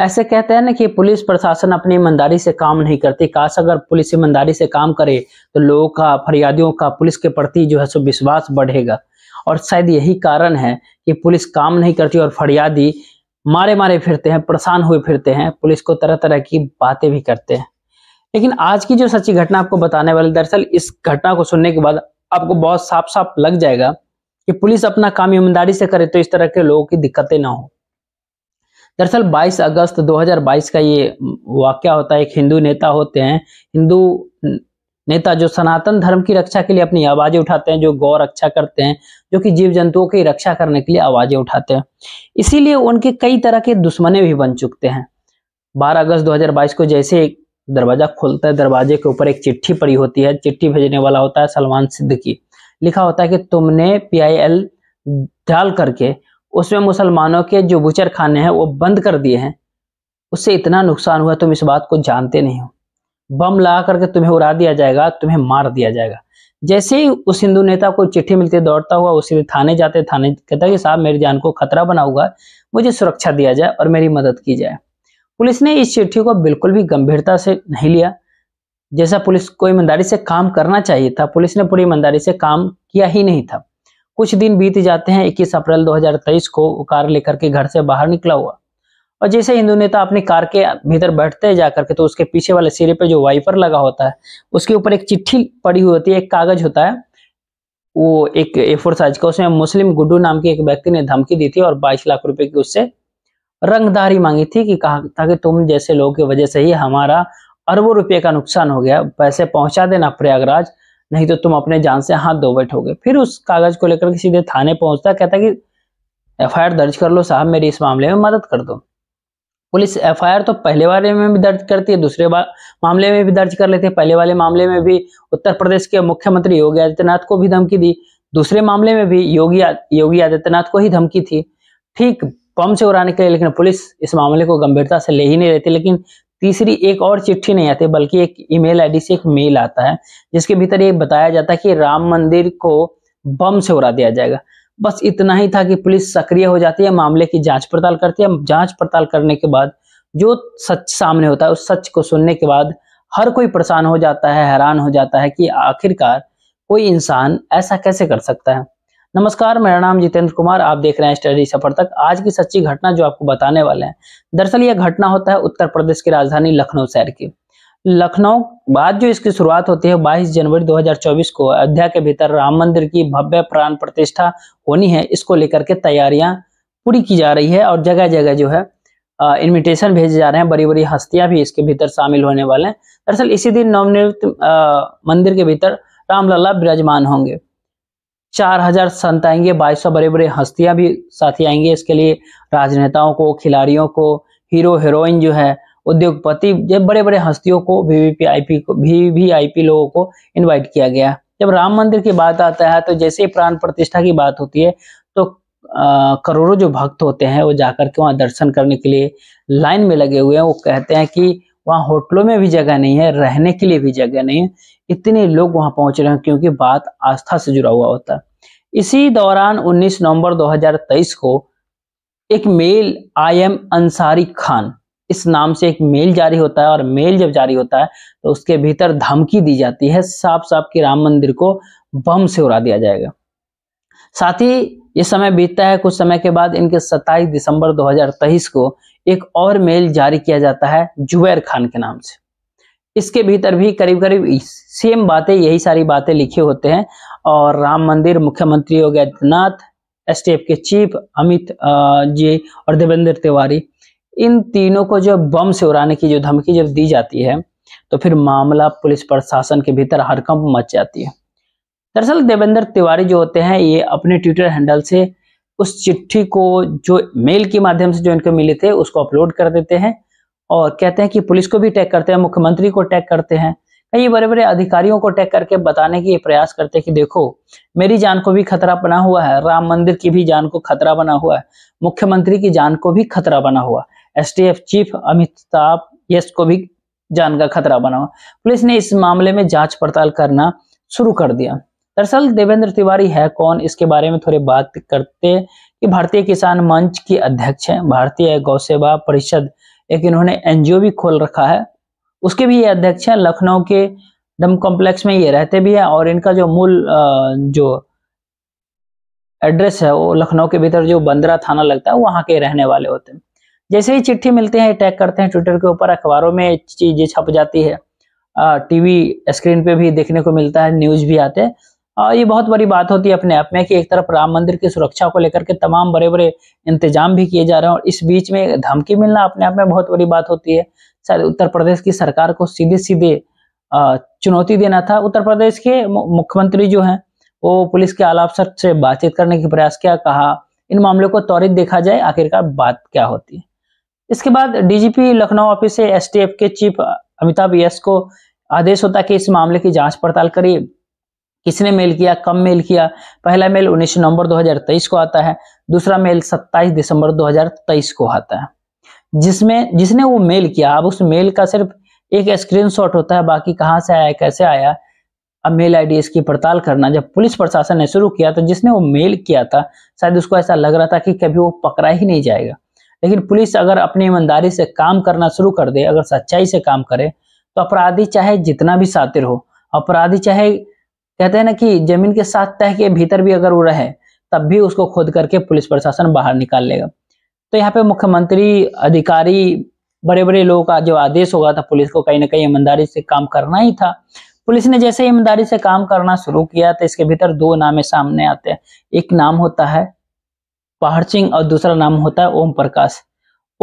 ऐसे कहते हैं ना कि पुलिस प्रशासन अपनी ईमानदारी से काम नहीं करती काश अगर पुलिस ईमानदारी से काम करे तो लोगों का फरियादियों का पुलिस के प्रति जो है सो विश्वास बढ़ेगा और शायद यही कारण है कि पुलिस काम नहीं करती और फरियादी मारे मारे फिरते हैं परेशान हुए फिरते हैं पुलिस को तरह तरह की बातें भी करते हैं लेकिन आज की जो सच्ची घटना आपको बताने वाली दरअसल इस घटना को सुनने के बाद आपको बहुत साफ साफ लग जाएगा कि पुलिस अपना काम ईमानदारी से करे तो इस तरह के लोगों की दिक्कतें ना हो दरअसल 22 अगस्त 2022 का ये वाक्य होता है एक हिंदू नेता होते हैं हिंदू नेता जो सनातन धर्म की रक्षा के लिए अपनी आवाजें उठाते हैं जो गौ रक्षा करते हैं जो कि जीव जंतुओं की रक्षा करने के लिए आवाजें उठाते हैं इसीलिए उनके कई तरह के दुश्मने भी बन चुके हैं 12 अगस्त 2022 को जैसे एक दरवाजा खोलता है दरवाजे के ऊपर एक चिट्ठी पड़ी होती है चिट्ठी भेजने वाला होता है सलमान की लिखा होता है कि तुमने पी डाल करके उसमें मुसलमानों के जो बुचर खाने हैं वो बंद कर दिए हैं उससे इतना नुकसान हुआ तुम इस बात को जानते नहीं हो बम लगा करके तुम्हें उड़ा दिया जाएगा तुम्हें मार दिया जाएगा जैसे ही उस हिंदू नेता को चिट्ठी मिलती दौड़ता हुआ उसी थाने जाते थाने कहता कि साहब मेरी जान को खतरा बना हुआ मुझे सुरक्षा दिया जाए और मेरी मदद की जाए पुलिस ने इस चिट्ठी को बिल्कुल भी गंभीरता से नहीं लिया जैसा पुलिस को ईमानदारी से काम करना चाहिए था पुलिस ने पूरी ईमानदारी से काम किया ही नहीं था कुछ दिन बीत जाते हैं इक्कीस अप्रैल दो को कार लेकर के घर से बाहर निकला हुआ और जैसे हिंदू नेता अपनी कार के भीतर बैठते जा करके तो उसके पीछे वाले सिरे पे जो वाइपर लगा होता है उसके ऊपर एक चिट्ठी पड़ी हुई होती है एक कागज होता है वो एक ए फोर साइज का उसमें मुस्लिम गुड्डू नाम के एक व्यक्ति ने धमकी दी थी और बाईस लाख रुपए की उससे रंगदारी मांगी थी कि कहा था कि तुम जैसे लोगों की वजह से ही हमारा अरबों रुपये का नुकसान हो गया पैसे पहुंचा देना प्रयागराज नहीं तो तुम अपने जान से हाथ धो बैठोगे फिर उस कागज को लेकर सीधे थाने पहुंचता कहता कि एफ दर्ज कर लो साहब मेरी इस मामले में मदद कर दो पुलिस एफ तो पहले वाले में भी दर्ज करती है दूसरे मामले में भी दर्ज कर लेते हैं पहले वाले मामले में भी उत्तर प्रदेश के मुख्यमंत्री योगी आदित्यनाथ को भी धमकी दी दूसरे मामले में भी योगी योगी आदित्यनाथ को ही धमकी थी ठीक बम से उड़ाने के लिए लेकिन पुलिस इस मामले को गंभीरता से ले ही नहीं रहती लेकिन तीसरी एक और चिट्ठी नहीं आती बल्कि एक ईमेल आईडी से एक मेल आता है जिसके भीतर ये बताया जाता है कि राम मंदिर को बम से उड़ा दिया जाएगा बस इतना ही था कि पुलिस सक्रिय हो जाती है मामले की जांच पड़ताल करती है जांच पड़ताल करने के बाद जो सच सामने होता है उस सच को सुनने के बाद हर कोई परेशान हो जाता है हैरान हो जाता है कि आखिरकार कोई इंसान ऐसा कैसे कर सकता है नमस्कार मेरा नाम जितेंद्र कुमार आप देख रहे हैं स्टडी सफर तक आज की सच्ची घटना जो आपको बताने वाले हैं दरअसल यह घटना होता है उत्तर प्रदेश की राजधानी लखनऊ शहर की लखनऊ बाद जो इसकी शुरुआत होती है 22 जनवरी 2024 को अयोध्या के भीतर राम मंदिर की भव्य प्राण प्रतिष्ठा होनी है इसको लेकर के तैयारियां पूरी की जा रही है और जगह जगह जो है इन्विटेशन भेजे जा रहे हैं बड़ी बड़ी हस्तियां भी इसके भीतर शामिल होने वाले हैं दरअसल इसी दिन नवनिर्मित मंदिर के भीतर रामलला विराजमान होंगे चार हजार संत आएंगे बाईस सौ बड़े बड़े हस्तियां भी साथी आएंगे इसके लिए राजनेताओं को खिलाड़ियों को हीरो हेरोइन जो है उद्योगपति जब बड़े बड़े हस्तियों को वीवीपीआईपी को वीवीआईपी लोगों को इनवाइट किया गया जब राम मंदिर की बात आता है तो जैसे ही प्राण प्रतिष्ठा की बात होती है तो करोड़ों जो भक्त होते हैं वो जाकर के वहाँ दर्शन करने के लिए लाइन में लगे हुए हैं वो कहते हैं कि वहाँ होटलों में भी जगह नहीं है रहने के लिए भी जगह नहीं है इतने लोग वहाँ पहुंच रहे हैं क्योंकि बात आस्था से जुड़ा हुआ होता है इसी दौरान 19 नवंबर 2023 को एक मेल आई एम अंसारी खान इस नाम से एक मेल जारी होता है और मेल जब जारी होता है तो उसके भीतर धमकी दी जाती है साफ साफ कि राम मंदिर को बम से उड़ा दिया जाएगा साथ ही ये समय बीतता है कुछ समय के बाद इनके 27 दिसंबर 2023 को एक और मेल जारी किया जाता है जुबैर खान के नाम से इसके भीतर भी करीब करीब सेम बातें यही सारी बातें लिखी होते हैं और राम मंदिर मुख्यमंत्री योगी आदित्यनाथ एस के चीफ अमित जी और देवेंद्र तिवारी इन तीनों को जो बम से उड़ाने की जो धमकी जब दी जाती है तो फिर मामला पुलिस प्रशासन के भीतर हरकंप मच जाती है दरअसल देवेंद्र तिवारी जो होते हैं ये अपने ट्विटर हैंडल से उस चिट्ठी को जो मेल के माध्यम से जो इनको मिले थे उसको अपलोड कर देते हैं और कहते हैं कि पुलिस को भी टैग करते हैं मुख्यमंत्री को टैग करते हैं कई बड़े बड़े अधिकारियों को टैग करके बताने की प्रयास करते हैं कि देखो मेरी जान को भी खतरा बना हुआ है राम मंदिर की भी जान को खतरा बना हुआ है मुख्यमंत्री की जान को भी खतरा बना हुआ एफ चीफ अमिताभ यश को भी जान का खतरा बना हुआ पुलिस ने इस मामले में जांच पड़ताल करना शुरू कर दिया दरअसल देवेंद्र तिवारी है कौन इसके बारे में थोड़ी बात करते कि भारतीय किसान मंच की अध्यक्ष हैं भारतीय गौ सेवा परिषद एक इन्होंने एनजीओ भी खोल रखा है उसके भी ये अध्यक्ष हैं लखनऊ के डम कॉम्प्लेक्स में ये रहते भी हैं और इनका जो मूल जो एड्रेस है वो लखनऊ के भीतर जो बंदरा थाना लगता है वहाँ के रहने वाले होते हैं जैसे ही चिट्ठी मिलते हैं टैग करते हैं ट्विटर के ऊपर अखबारों में चीजें छप जाती है टीवी स्क्रीन पे भी देखने को मिलता है न्यूज भी आते हैं ये बहुत बड़ी बात होती है अपने आप में कि एक तरफ राम मंदिर की सुरक्षा को लेकर के तमाम बड़े बड़े इंतजाम भी किए जा रहे हैं और इस बीच में धमकी मिलना अपने आप में बहुत बड़ी बात होती है शायद उत्तर प्रदेश की सरकार को सीधे सीधे चुनौती देना था उत्तर प्रदेश के मुख्यमंत्री जो हैं वो पुलिस के आला अफसर से बातचीत करने के प्रयास किया कहा इन मामलों को त्वरित देखा जाए आखिरकार बात क्या होती है इसके बाद डीजीपी लखनऊ ऑफिस से एसटीएफ के चीफ अमिताभ यश को आदेश होता कि इस मामले की जांच पड़ताल करिए किसने मेल किया कब मेल किया पहला मेल 19 नवंबर 2023 को आता है दूसरा मेल 27 दिसंबर 2023 को आता है जिसमें जिसने वो मेल किया अब उस मेल का सिर्फ एक स्क्रीनशॉट होता है बाकी कहाँ से आया कैसे आया अब मेल आईडी इसकी पड़ताल करना जब पुलिस प्रशासन ने शुरू किया तो जिसने वो मेल किया था शायद उसको ऐसा लग रहा था कि कभी वो पकड़ा ही नहीं जाएगा लेकिन पुलिस अगर अपनी ईमानदारी से काम करना शुरू कर दे अगर सच्चाई से काम करे तो अपराधी चाहे जितना भी सातिर हो अपराधी चाहे कहते हैं ना कि जमीन के साथ तह के भीतर भी अगर वो रहे तब भी उसको खोद करके पुलिस प्रशासन बाहर निकाल लेगा तो यहाँ पे मुख्यमंत्री अधिकारी बड़े बड़े लोगों का जो आदेश होगा था पुलिस को कहीं ना कहीं ईमानदारी से काम करना ही था पुलिस ने जैसे ईमानदारी से काम करना शुरू किया तो इसके भीतर दो नामे सामने आते हैं एक नाम होता है पहाड़ सिंह और दूसरा नाम होता है ओम प्रकाश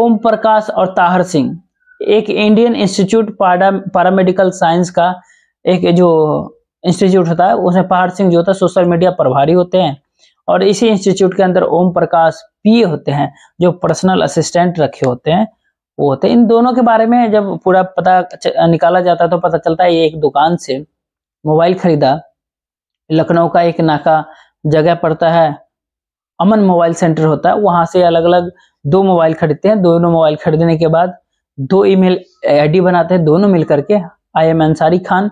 ओम प्रकाश और ताहर सिंह एक Indian institute para paramedical science का एक जो इंस्टीट्यूट होता है उसमें पहाड़ सिंह जो होता है सोशल मीडिया प्रभारी होते हैं और इसी इंस्टीट्यूट के अंदर ओम प्रकाश पी होते हैं जो पर्सनल असिस्टेंट रखे होते हैं वो होते हैं इन दोनों के बारे में जब पूरा पता निकाला जाता है तो पता चलता है ये एक दुकान से मोबाइल खरीदा लखनऊ का एक नाका जगह पड़ता है अमन मोबाइल सेंटर होता है वहां से अलग अलग दो मोबाइल खरीदते हैं दोनों मोबाइल खरीदने के बाद दो ईमेल आईडी बनाते हैं दोनों मिलकर के आई एम अंसारी खान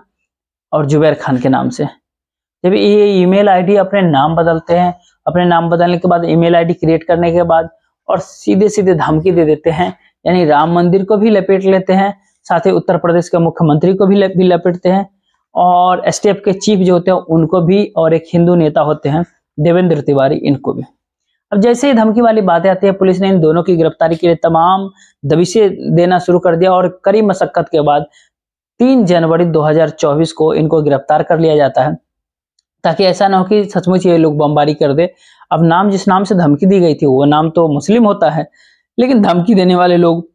और जुबैर खान के नाम से जब ये ईमेल आईडी अपने नाम बदलते हैं अपने नाम बदलने के बाद ईमेल आईडी क्रिएट करने के बाद और सीधे सीधे धमकी दे देते हैं यानी राम मंदिर को भी लपेट लेते हैं साथ ही उत्तर प्रदेश के मुख्यमंत्री को भी, भी लपेटते हैं और एस के चीफ जो होते हैं उनको भी और एक हिंदू नेता होते हैं देवेंद्र तिवारी इनको भी अब जैसे ही धमकी वाली बातें आती है पुलिस ने इन दोनों की गिरफ्तारी के लिए तमाम दबिशे देना शुरू कर दिया और कड़ी मशक्कत के बाद तीन जनवरी 2024 को इनको गिरफ्तार कर लिया जाता है ताकि ऐसा ना हो कि सचमुच ये लोग बमबारी कर दे अब नाम जिस नाम से धमकी दी गई थी वो नाम तो मुस्लिम होता है लेकिन धमकी देने वाले लोग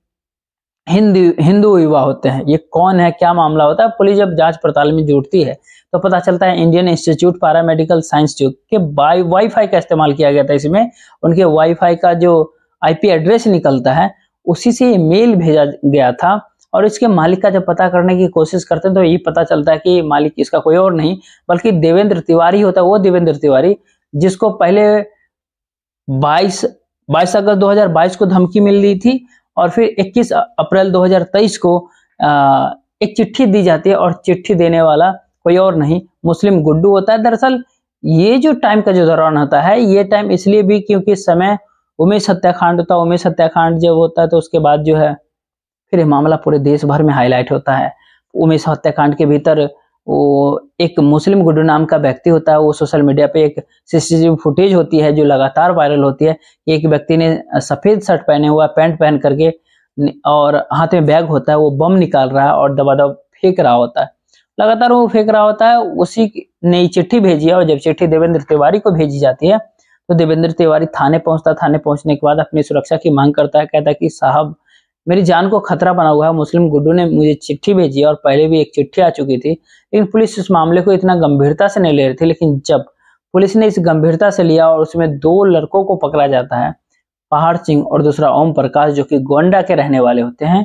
हिंदू हिंदू युवा होते हैं ये कौन है क्या मामला होता है पुलिस जब जांच पड़ताल में जुटती है तो पता चलता है इंडियन इंस्टीट्यूट मेडिकल साइंस जो के बाई वाईफाई का इस्तेमाल किया गया था इसमें उनके वाईफाई का जो आईपी एड्रेस निकलता है उसी से ये मेल भेजा गया था और इसके मालिक का जब पता करने की कोशिश करते हैं तो ये पता चलता है कि मालिक इसका कोई और नहीं बल्कि देवेंद्र तिवारी होता है वो देवेंद्र तिवारी जिसको पहले बाईस बाईस अगस्त 2022 को धमकी मिल रही थी और फिर 21 अप्रैल 2023 को एक चिट्ठी दी जाती है और चिट्ठी देने वाला कोई और नहीं मुस्लिम गुड्डू होता है दरअसल ये जो टाइम का जो दौरान होता है ये टाइम इसलिए भी क्योंकि समय उमेश हत्याकांड होता है उमेश हत्याकांड जब होता है तो उसके बाद जो है फिर यह मामला पूरे देश भर में हाईलाइट होता है उमेश हत्याकांड के भीतर वो एक मुस्लिम गुड्डू नाम का व्यक्ति होता है वो सोशल मीडिया पे एक सीसीटीवी फुटेज होती है जो लगातार वायरल होती है एक व्यक्ति ने सफेद शर्ट पहने हुआ पैंट पहन करके और हाथ में बैग होता है वो बम निकाल रहा है और दबा दबा फेंक रहा होता है लगातार वो फेंक रहा होता है उसी ने चिट्ठी भेजी है और जब चिट्ठी देवेंद्र तिवारी को भेजी जाती है तो देवेंद्र तिवारी थाने पहुंचता थाने पहुंचने के बाद अपनी सुरक्षा की मांग करता है कहता है कि साहब मेरी जान को खतरा बना हुआ है मुस्लिम गुड्डू ने मुझे चिट्ठी भेजी और पहले भी एक चिट्ठी आ चुकी थी लेकिन पुलिस उस मामले को इतना गंभीरता से नहीं ले रही थी लेकिन जब पुलिस ने इस गंभीरता से लिया और उसमें दो लड़कों को पकड़ा जाता है पहाड़ सिंह और दूसरा ओम प्रकाश जो कि गोंडा के रहने वाले होते हैं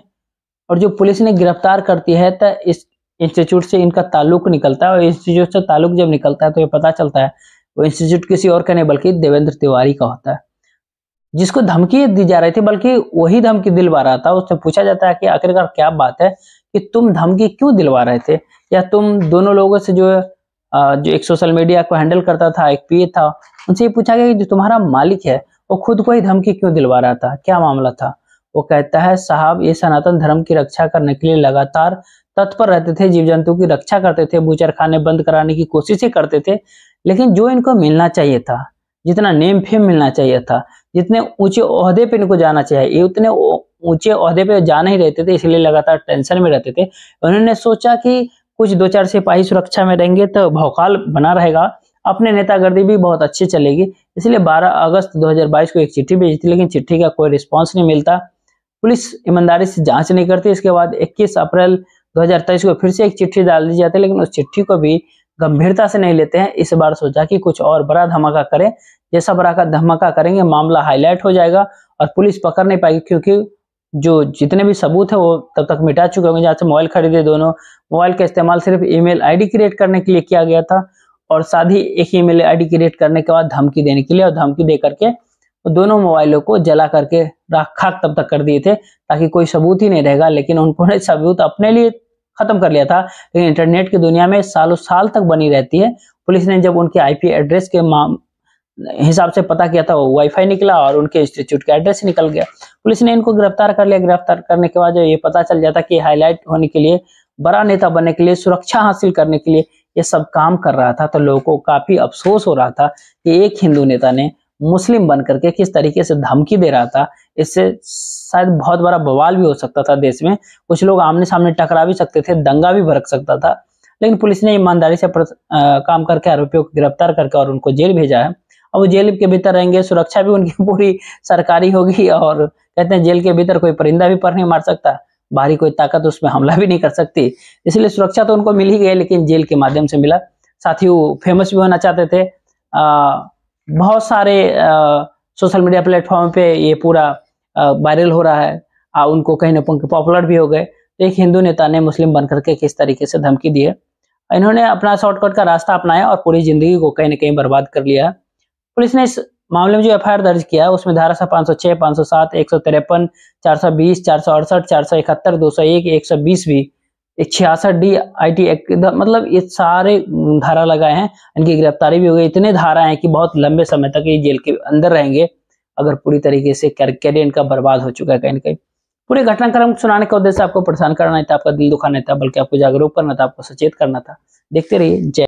और जो पुलिस ने गिरफ्तार करती है तो इस इंस्टीट्यूट से इनका ताल्लुक निकलता है और इंस्टीट्यूट से ताल्लुक जब निकलता है तो ये पता चलता है वो इंस्टीट्यूट किसी और का नहीं बल्कि देवेंद्र तिवारी का होता है जिसको धमकी दी जा रही थी बल्कि वही धमकी दिलवा रहा था उससे पूछा जाता है कि आखिरकार क्या बात है कि तुम धमकी क्यों दिलवा रहे थे या तुम दोनों लोगों से जो जो एक सोशल मीडिया को हैंडल करता था एक पी था उनसे ये पूछा गया कि जो तुम्हारा मालिक है वो खुद को ही धमकी क्यों दिलवा रहा था क्या मामला था वो कहता है साहब ये सनातन धर्म की रक्षा करने के लिए लगातार तत्पर रहते थे जीव जंतु की रक्षा करते थे खाने बंद कराने की कोशिशें करते थे लेकिन जो इनको मिलना चाहिए था जितना नेम फेम मिलना चाहिए था जितने ऊंचे अहदे पे इनको जाना चाहिए ये उतने ऊंचे अहदे पे जा नहीं रहते थे इसलिए लगातार टेंशन में रहते थे उन्होंने सोचा कि कुछ दो चार सिपाही सुरक्षा में रहेंगे तो भौकाल बना रहेगा अपने नेतागर्दी भी बहुत अच्छी चलेगी इसलिए 12 अगस्त 2022 को एक चिट्ठी भेजी थी लेकिन चिट्ठी का कोई रिस्पांस नहीं मिलता पुलिस ईमानदारी से जांच नहीं करती इसके बाद 21 अप्रैल 2023 को फिर से एक चिट्ठी डाल दी जाती है लेकिन उस चिट्ठी को भी गंभीरता से नहीं लेते हैं इस बार सोचा कि कुछ और बड़ा धमाका करें जैसा बड़ा का धमाका करेंगे मामला हाईलाइट हो जाएगा और पुलिस पकड़ नहीं पाएगी क्योंकि जो जितने भी सबूत है वो तब तक मिटा चुके होंगे जहाँ से मोबाइल खरीदे दोनों मोबाइल का इस्तेमाल सिर्फ ईमेल आईडी क्रिएट करने के लिए किया गया था और साथ ही एक ईमेल आईडी क्रिएट करने के बाद धमकी देने के लिए और धमकी दे करके दोनों मोबाइलों को जला करके राख खाक तब तक कर दिए थे ताकि कोई सबूत ही नहीं रहेगा लेकिन उनको सबूत अपने लिए खत्म कर लिया था लेकिन इंटरनेट की दुनिया में सालों साल तक बनी रहती है पुलिस ने जब उनके आईपी एड्रेस के हिसाब से पता किया था वो वाईफाई निकला और उनके इंस्टीट्यूट का एड्रेस निकल गया पुलिस ने इनको गिरफ्तार कर लिया गिरफ्तार करने के बाद ये पता चल जाता कि हाईलाइट होने के लिए बड़ा नेता बनने के लिए सुरक्षा हासिल करने के लिए ये सब काम कर रहा था तो लोगों को काफी अफसोस हो रहा था कि एक हिंदू नेता ने मुस्लिम बन करके किस तरीके से धमकी दे रहा था इससे शायद बहुत बड़ा बवाल भी हो सकता था देश में कुछ लोग आमने सामने टकरा भी सकते थे दंगा भी भड़क सकता था लेकिन पुलिस ने ईमानदारी से काम करके आरोपियों को गिरफ्तार करके और उनको जेल भेजा है और वो जेल के भीतर रहेंगे सुरक्षा भी उनकी पूरी सरकारी होगी और कहते हैं जेल के भीतर कोई परिंदा भी पर नहीं मार सकता बाहरी कोई ताकत उसमें हमला भी नहीं कर सकती इसलिए सुरक्षा तो उनको मिल ही गई लेकिन जेल के माध्यम से मिला साथ ही वो फेमस भी होना चाहते थे अः बहुत सारे सोशल मीडिया प्लेटफॉर्म पे ये पूरा वायरल हो रहा है और उनको कहीं ना कहीं पॉपुलर भी हो गए तो एक हिंदू नेता ने मुस्लिम बन करके किस तरीके से धमकी दी है इन्होंने अपना शॉर्टकट का रास्ता अपनाया और पूरी जिंदगी को कहीं ना कहीं बर्बाद कर लिया पुलिस ने इस मामले में जो एफ दर्ज किया उसमें धारा सा पाँच सौ छः पाँच सौ सात एक सौ तिरपन चार सौ बीस चार सौ अड़सठ चार सौ इकहत्तर दो सौ एक एक सौ बीस भी छियासठ डी आई टी एक्ट मतलब ये सारे धारा लगाए हैं इनकी गिरफ्तारी भी हो गई इतने धारा हैं कि बहुत लंबे समय तक ये जेल के अंदर रहेंगे अगर पूरी तरीके से कैरियर इनका बर्बाद हो चुका है कहीं ना कहीं पूरे घटनाक्रम सुनाने का उद्देश्य आपको परेशान करना था आपका दिल दुखाना था बल्कि आपको जागरूक करना था आपको सचेत करना था देखते रहिए जय